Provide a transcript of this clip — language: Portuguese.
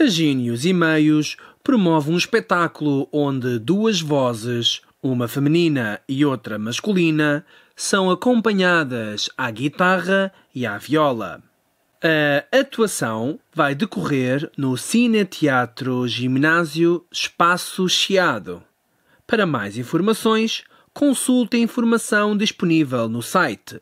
A Gênios e Meios promove um espetáculo onde duas vozes, uma feminina e outra masculina, são acompanhadas à guitarra e à viola. A atuação vai decorrer no Cine Teatro Gimnásio Espaço Chiado. Para mais informações, consulte a informação disponível no site